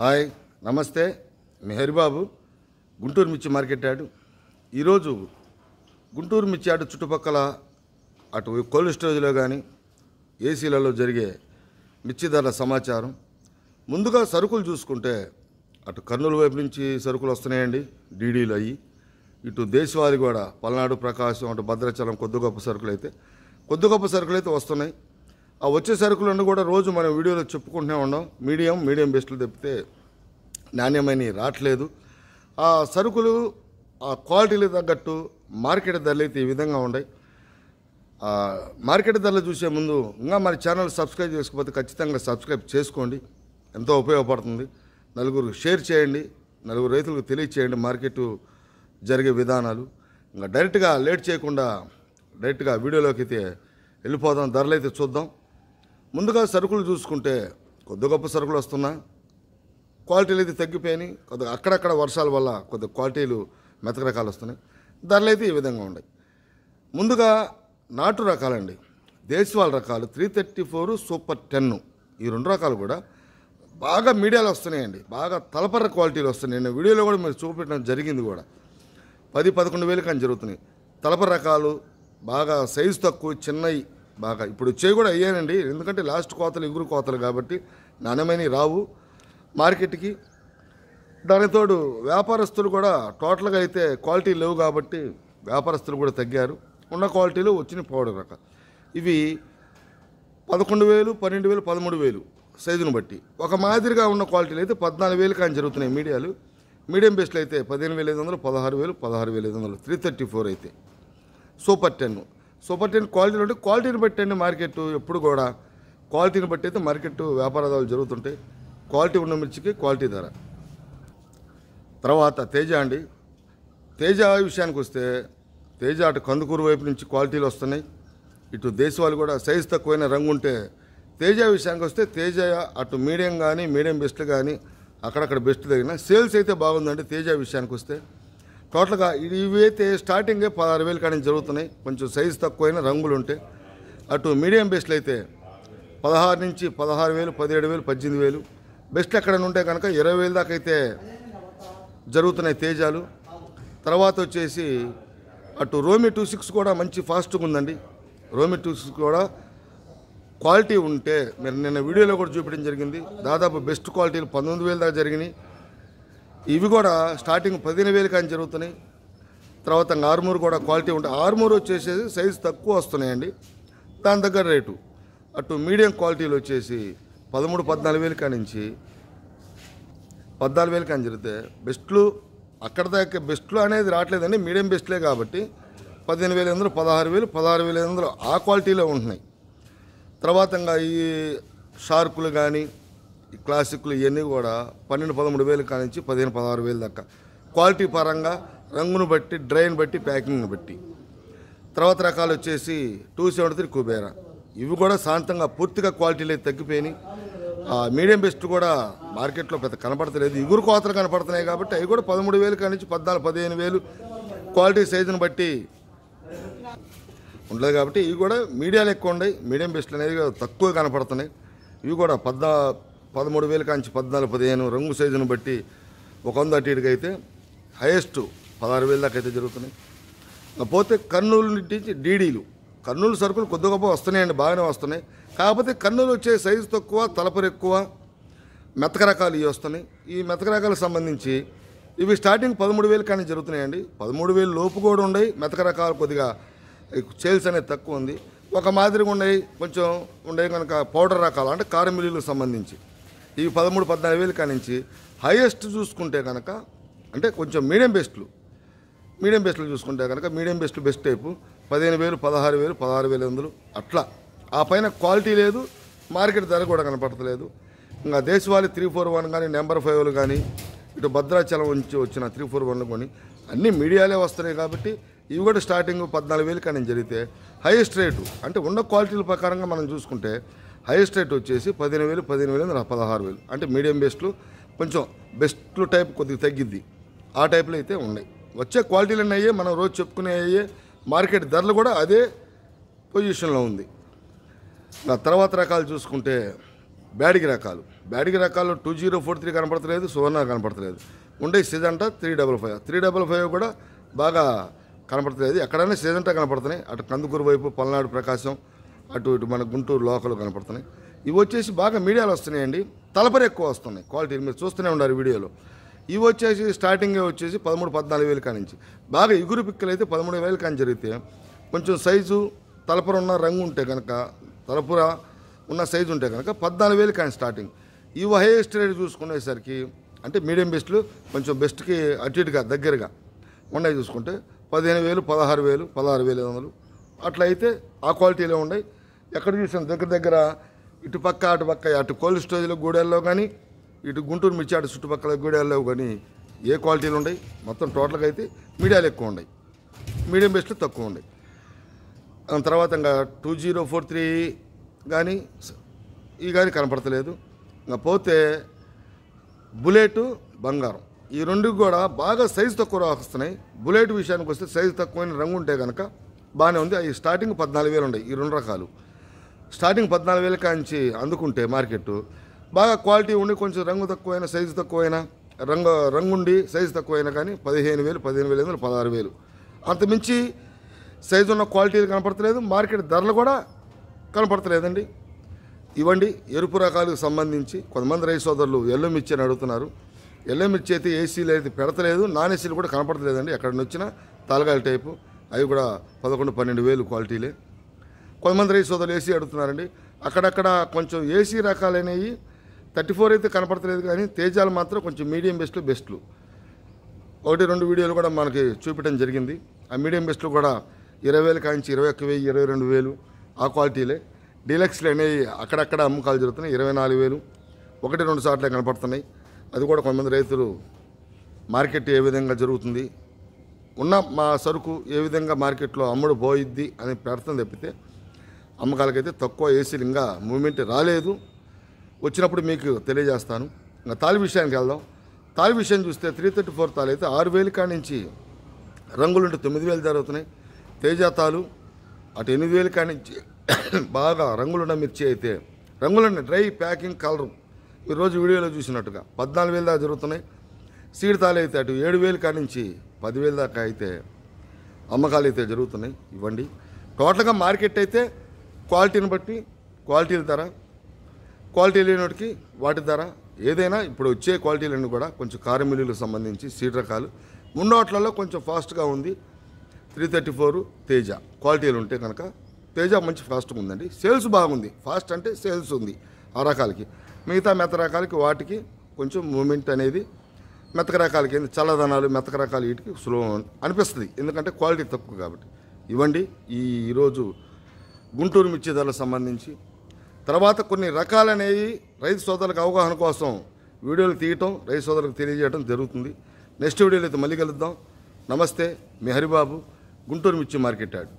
hi నమస్తే మీ హరిబాబు గుంటూరు మిర్చి market యాడు ఈరోజు గుంటూరు మిర్చి యాడు చుట్టుపక్కల అటు కోల్డ్ స్టోరేజ్లో కానీ ఏసీలలో జరిగే మిర్చి ధరల సమాచారం ముందుగా సరుకులు చూసుకుంటే అటు కర్నూలు వైపు నుంచి సరుకులు వస్తున్నాయండి డీడీలు అయ్యి ఇటు దేశవాళి కూడా పల్నాడు ప్రకాశం అటు భద్రాచలం కొద్ది గొప్ప సరుకులు అయితే కొద్ది గొప్ప సరుకులు అయితే వస్తున్నాయి ఆ వచ్చే సరుకులను కూడా రోజు మనం వీడియోలో చెప్పుకుంటూనే ఉన్నాం మీడియం మీడియం బెస్ట్లు తెప్పితే నాణ్యమైనవి రావట్లేదు ఆ సరుకులు ఆ క్వాలిటీలు తగ్గట్టు మార్కెట్ ధరలు అయితే ఈ విధంగా ఉన్నాయి మార్కెట్ ధరలు చూసే ముందు ఇంకా మన ఛానల్ సబ్స్క్రైబ్ చేసుకోకపోతే ఖచ్చితంగా సబ్స్క్రైబ్ చేసుకోండి ఎంతో ఉపయోగపడుతుంది నలుగురు షేర్ చేయండి నలుగురు రైతులకు తెలియచేయండి మార్కెట్ జరిగే విధానాలు ఇంకా డైరెక్ట్గా లేట్ చేయకుండా డైరెక్ట్గా వీడియోలోకి అయితే వెళ్ళిపోదాం ధరలు అయితే చూద్దాం ముందుగా సరుకులు చూసుకుంటే కొద్ది గొప్ప సరుకులు వస్తున్నా క్వాలిటీలు అయితే తగ్గిపోయినాయి కొద్దిగా అక్కడక్కడ వర్షాల వల్ల కొద్ది క్వాలిటీలు మెతక రకాలు వస్తున్నాయి ధరలు అయితే ఈ విధంగా ఉన్నాయి ముందుగా నాటు రకాలండి దేశవాళ రకాలు three thirty four super ten ఈ రెండు రకాలు కూడా బాగా మీడియాలో వస్తున్నాయండి బాగా తలపర క్వాలిటీలు వస్తున్నాయి నేను వీడియోలో కూడా మీరు చూపెట్టడం జరిగింది కూడా పది పదకొండు వేలు కానీ జరుగుతున్నాయి తలపర రకాలు బాగా సైజు తక్కువ చిన్నవి బాగా ఇప్పుడు వచ్చేవి కూడా అయ్యానండి ఎందుకంటే లాస్ట్ కోతలు ఎగురు కోతలు కాబట్టి నాణ్యమైనవి రావు మార్కెట్కి దానితోడు వ్యాపారస్తులు కూడా టోటల్గా అయితే క్వాలిటీ లేవు కాబట్టి వ్యాపారస్తులు కూడా తగ్గారు ఉన్న క్వాలిటీలు వచ్చిన పౌడర్ రక ఇవి పదకొండు వేలు పన్నెండు వేలు పదమూడు వేలు సైజును బట్టి ఒక మాదిరిగా ఉన్న క్వాలిటీలు అయితే పద్నాలుగు వేలు కానీ జరుగుతున్నాయి మీడియాలు మీడియం బెస్ట్లు అయితే పదిహేను వేల ఐదు వందలు పదహారు వేలు పదహారు వేల ఐదు వందలు త్రీ థర్టీ ఫోర్ అయితే సూపర్ టెన్ సూపర్టెంట్ క్వాలిటీలు ఉంటే క్వాలిటీని బట్టి అండి మార్కెట్ ఎప్పుడు కూడా క్వాలిటీని బట్టి అయితే మార్కెట్ వ్యాపారాలు జరుగుతుంటాయి క్వాలిటీ ఉన్న మిర్చికి క్వాలిటీ ధర తర్వాత తేజ అండి తేజ విషయానికి వస్తే తేజ అటు కందుకూరు వైపు నుంచి క్వాలిటీలు వస్తున్నాయి ఇటు దేశవాళ్ళు కూడా సైజ్ తక్కువైన రంగు ఉంటే తేజ విషయానికి వస్తే తేజ అటు మీడియం కానీ మీడియం బెస్ట్ కానీ అక్కడక్కడ బెస్ట్ తగిన సేల్స్ అయితే బాగుందండి తేజ విషయానికి వస్తే టోటల్గా ఇవైతే స్టార్టింగే పదహారు వేలు కానీ జరుగుతున్నాయి కొంచెం సైజు తక్కువైన రంగులు ఉంటాయి అటు మీడియం బెస్ట్లు అయితే పదహారు నుంచి పదహారు వేలు పదిహేడు వేలు పద్దెనిమిది వేలు బెస్ట్ ఎక్కడ ఉంటే కనుక ఇరవై వేలు దాకా అయితే జరుగుతున్నాయి తేజాలు తర్వాత వచ్చేసి అటు రోమి టూ సిక్స్ కూడా మంచి ఫాస్ట్గా ఉందండి రోమి టూ సిక్స్ కూడా క్వాలిటీ ఉంటే మీరు నిన్న వీడియోలో కూడా చూపించడం జరిగింది దాదాపు బెస్ట్ క్వాలిటీలు పంతొమ్మిది వేల దాకా జరిగినాయి ఇవి కూడా స్టార్టింగ్ పదిహేను వేలు కానీ జరుగుతున్నాయి తర్వాత ఆర్మూర్ కూడా క్వాలిటీ ఉంటుంది ఆర్మూర్ వచ్చేసేది సైజు తక్కువ వస్తున్నాయండి దాని దగ్గర రేటు అటు మీడియం క్వాలిటీలు వచ్చేసి పదమూడు పద్నాలుగు వేలు కానించి పద్నాలుగు వేలు కానీ జరిగితే బెస్ట్లు అక్కడ దాకా బెస్ట్లు అనేది రావట్లేదండి మీడియం బెస్ట్లే కాబట్టి పదిహేను వేల ఎందులో పదహారు వేలు పదహారు వేల ఎందులో ఆ క్వాలిటీలో ఉంటున్నాయి తర్వాత ఈ షార్కులు కానీ క్లాసిక్లు ఇవన్నీ కూడా పన్నెండు పదమూడు వేలు కానించి పదిహేను పదహారు వేలు దాకా క్వాలిటీ పరంగా రంగును బట్టి డ్రైన్ బట్టి ప్యాకింగ్ని బట్టి తర్వాత రకాలు వచ్చేసి టూ సెవెంటీ త్రీ కుబేరా ఇవి కూడా శాంతంగా పూర్తిగా క్వాలిటీలు తగ్గిపోయినాయి మీడియం బెస్ట్ కూడా మార్కెట్లో పెద్ద కనపడతలేదు ఇగురు కోతలు కనపడుతున్నాయి కాబట్టి అవి కూడా పదమూడు వేలు కానించి పద్నాలుగు పదిహేను వేలు క్వాలిటీ సైజుని బట్టి ఉండదు కాబట్టి ఇవి కూడా మీడియాలు ఎక్కువ ఉన్నాయి మీడియం బెస్ట్లు అనేది తక్కువ కనపడుతున్నాయి ఇవి కూడా పద్నా పదమూడు వేల కాంచి పద్నాలుగు పదిహేను రంగు సైజును బట్టి ఒక వంద అటు ఇటుకైతే హైయెస్ట్ పదహారు వేల దాకా అయితే జరుగుతున్నాయి పోతే కర్నూలు నుంచి డీడీలు కర్నూలు సరుకులు కొద్ది గొప్ప వస్తున్నాయండి బాగానే వస్తున్నాయి కాకపోతే కర్నూలు వచ్చే సైజు తక్కువ తలపరు ఎక్కువ మెతక రకాలు ఇవి వస్తున్నాయి ఈ మెతక రకాలకు సంబంధించి ఇవి స్టార్టింగ్ పదమూడు వేలు కానీ జరుగుతున్నాయండి పదమూడు వేలు లోపు కూడా ఉన్నాయి మెతక రకాలు కొద్దిగా సేల్స్ అనేది తక్కువ ఉంది ఒక మాదిరిగా ఉన్నాయి కొంచెం ఉండే కనుక పౌడర్ రకాలు అంటే మిల్లులకు సంబంధించి ఈ పదమూడు పద్నాలుగు వేలు కానించి హైయెస్ట్ చూసుకుంటే కనుక అంటే కొంచెం మీడియం బెస్ట్లు మీడియం బెస్ట్లు చూసుకుంటే కనుక మీడియం బెస్ట్ బెస్ట్ టైపు పదిహేను వేలు పదహారు వేలు పదహారు వేల వందలు అట్లా ఆ పైన క్వాలిటీ లేదు మార్కెట్ ధర కూడా కనపడతలేదు ఇంకా దేశవాళీ త్రీ ఫోర్ వన్ కానీ నెంబర్ ఫైవ్లు కానీ ఇటు భద్రాచలం నుంచి వచ్చిన త్రీ ఫోర్ వన్లు కానీ అన్నీ మీడియాలే వస్తున్నాయి కాబట్టి ఇవి కూడా స్టార్టింగ్ పద్నాలుగు వేలు కానీ జరిగితే హైయెస్ట్ రేటు అంటే ఉన్న క్వాలిటీల ప్రకారంగా మనం చూసుకుంటే హైయెస్ట్ రేట్ వచ్చేసి పదిహేను వేలు పదిహేను వేలు పదహారు వేలు అంటే మీడియం బెస్ట్లు కొంచెం బెస్ట్లు టైప్ కొద్దిగా తగ్గిద్ది ఆ టైప్లో అయితే ఉన్నాయి వచ్చే క్వాలిటీలు అయ్యే మనం రోజు చెప్పుకునే అయ్యే మార్కెట్ ధరలు కూడా అదే పొజిషన్లో ఉంది నా తర్వాత రకాలు చూసుకుంటే బ్యాడిగి రకాలు బ్యాడిగి రకాలు టూ జీరో ఫోర్ త్రీ కనపడతలేదు సువర్ణ కనపడతలేదు ఉండే సీజంటా three double five three double five కూడా బాగా కనపడతలేదు ఎక్కడైనా సీజంటా కనపడుతున్నాయి అటు కందుకూరు వైపు పల్నాడు ప్రకాశం అటు ఇటు మన గుంటూరు లోకల్ కనపడుతున్నాయి ఇవి వచ్చేసి బాగా మీడియాలో వస్తున్నాయండి తలపరి ఎక్కువ వస్తున్నాయి క్వాలిటీ మీరు చూస్తూనే ఉన్నారు వీడియోలో ఇవి వచ్చేసి స్టార్టింగే వచ్చేసి పదమూడు పద్నాలుగు వేలు కానించి బాగా ఇగురు పిక్కలు అయితే పదమూడు వేలు కాని జరిగితే కొంచెం సైజు తలపర ఉన్న రంగు ఉంటే కనుక తలపుర ఉన్న సైజు ఉంటే కనుక పద్నాలుగు వేలు కానీ స్టార్టింగ్ ఇవి హైయెస్ట్ రేట్ చూసుకునేసరికి అంటే మీడియం బెస్ట్లు కొంచెం బెస్ట్కి అటు ఇటుగా దగ్గరగా ఉన్నాయి చూసుకుంటే పదిహేను వేలు పదహారు వేలు పదహారు వేలు ఐదు వందలు అట్లయితే ఆ క్వాలిటీలో ఉన్నాయి ఎక్కడ చూసిన దగ్గర దగ్గర ఇటుపక్క అటుపక్క అటు కోల్డ్ స్టోరేజ్లో గూడెల్లో కానీ ఇటు గుంటూరు మిర్చి అటు చుట్టుపక్కల గూడెల్లో కానీ ఏ క్వాలిటీలు ఉన్నాయి మొత్తం టోటల్గా అయితే మీడియాలు ఎక్కువ ఉన్నాయి మీడియం బెస్ట్లు తక్కువ ఉన్నాయి దాని తర్వాత ఇంకా టూ జీరో ఫోర్ త్రీ కానీ ఈ కానీ కనపడతలేదు ఇంకా పోతే బుల్లెట్ బంగారం ఈ రెండు కూడా బాగా సైజు తక్కువ వస్తున్నాయి బుల్లెట్ విషయానికి వస్తే సైజు తక్కువైన రంగు ఉంటే కనుక బాగానే ఉంది అవి స్టార్టింగ్ పద్నాలుగు వేలు ఉన్నాయి ఈ రెండు రకాలు స్టార్టింగ్ పద్నాలుగు వేల కాంచి అందుకుంటే మార్కెట్ బాగా క్వాలిటీ ఉండి కొంచెం రంగు తక్కువైనా సైజు తక్కువైనా రంగు రంగుండి సైజు తక్కువైనా కానీ పదిహేను వేలు పదిహేను వేలు ఎందుకు పదహారు వేలు అంతమించి సైజు ఉన్న క్వాలిటీలు కనపడతలేదు మార్కెట్ ధరలు కూడా కనపడతలేదండి ఇవ్వండి ఎరుపు రకాలకు సంబంధించి కొంతమంది రైతు సోదరులు ఎల్లో మిర్చి అని అడుగుతున్నారు ఎల్లో మిర్చి అయితే ఏసీలు అయితే పెడతలేదు నాన్ ఏసీలు కూడా కనపడతలేదండి ఎక్కడ వచ్చినా తలగాయల టైపు అవి కూడా పదకొండు పన్నెండు వేలు క్వాలిటీలే కొంతమంది రైతు సోదరులు ఏసీ అడుగుతున్నారండి అక్కడక్కడ కొంచెం ఏసీ రకాలైనవి థర్టీ ఫోర్ అయితే కనపడతలేదు కానీ తేజాలు మాత్రం కొంచెం మీడియం బెస్ట్లు బెస్ట్లు ఒకటి రెండు వీడియోలు కూడా మనకి చూపించడం జరిగింది ఆ మీడియం బెస్ట్లు కూడా ఇరవై వేల కాంచి ఇరవై ఒక్క వెయ్యి ఇరవై రెండు వేలు ఆ క్వాలిటీలే డీలక్స్లు అనేవి అక్కడక్కడ అమ్మకాలు జరుగుతున్నాయి ఇరవై నాలుగు వేలు ఒకటి రెండు సార్లు కనపడుతున్నాయి అది కూడా కొంతమంది రైతులు మార్కెట్ ఏ విధంగా జరుగుతుంది ఉన్న మా సరుకు ఏ విధంగా మార్కెట్లో అమ్ముడు పోయిద్ది అనే ప్రార్థన తప్పితే అమ్మకాలకైతే తక్కువ ఏసీలు ఇంకా మూమెంట్ రాలేదు వచ్చినప్పుడు మీకు తెలియజేస్తాను ఇంకా తాలి విషయానికి వెళ్దాం తాలి విషయం చూస్తే త్రీ థర్టీ ఫోర్ తాలు అయితే ఆరు వేలు కాడి నుంచి రంగులుంటే తొమ్మిది వేలు జరుగుతున్నాయి తేజ తాలు అటు ఎనిమిది వేలు కాడి నుంచి బాగా రంగులున్న మిర్చి అయితే రంగులున్న డ్రై ప్యాకింగ్ కలరు ఈరోజు వీడియోలో చూసినట్టుగా పద్నాలుగు వేలు దాకా జరుగుతున్నాయి సీడ్ తాలు అయితే అటు ఏడు వేలు కాడి నుంచి పదివేలు దాకా అయితే అమ్మకాలు అయితే జరుగుతున్నాయి ఇవ్వండి టోటల్గా మార్కెట్ అయితే క్వాలిటీని బట్టి క్వాలిటీల ధర క్వాలిటీ లేనోటికి వాటి ధర ఏదైనా ఇప్పుడు వచ్చే క్వాలిటీలన్నీ కూడా కొంచెం కారమిల్లులకు సంబంధించి సీట్ రకాలు ముండోట్లలో కొంచెం ఫాస్ట్గా ఉంది త్రీ థర్టీ ఫోర్ తేజ క్వాలిటీలు ఉంటే కనుక తేజ మంచి ఫాస్ట్గా ఉందండి సేల్స్ బాగుంది ఫాస్ట్ అంటే సేల్స్ ఉంది ఆ రకాలకి మిగతా మెత్త రకాలకి వాటికి కొంచెం మూమెంట్ అనేది మెత్తక రకాలకి ఏంది చల్లదనాలు మెత్తక రకాలు వీటికి సులభం అనిపిస్తుంది ఎందుకంటే క్వాలిటీ తక్కువ కాబట్టి ఇవ్వండి ఈ ఈరోజు గుంటూరు మిర్చి ధరలకు సంబంధించి తర్వాత కొన్ని రకాలనేవి రైతు సోదరులకు అవగాహన కోసం వీడియోలు తీయటం రైతు సోదరులకు తెలియజేయడం జరుగుతుంది నెక్స్ట్ వీడియోలో అయితే మళ్ళీ కలుద్దాం నమస్తే మీ హరిబాబు గుంటూరు మిర్చి మార్కెట్ యాడ్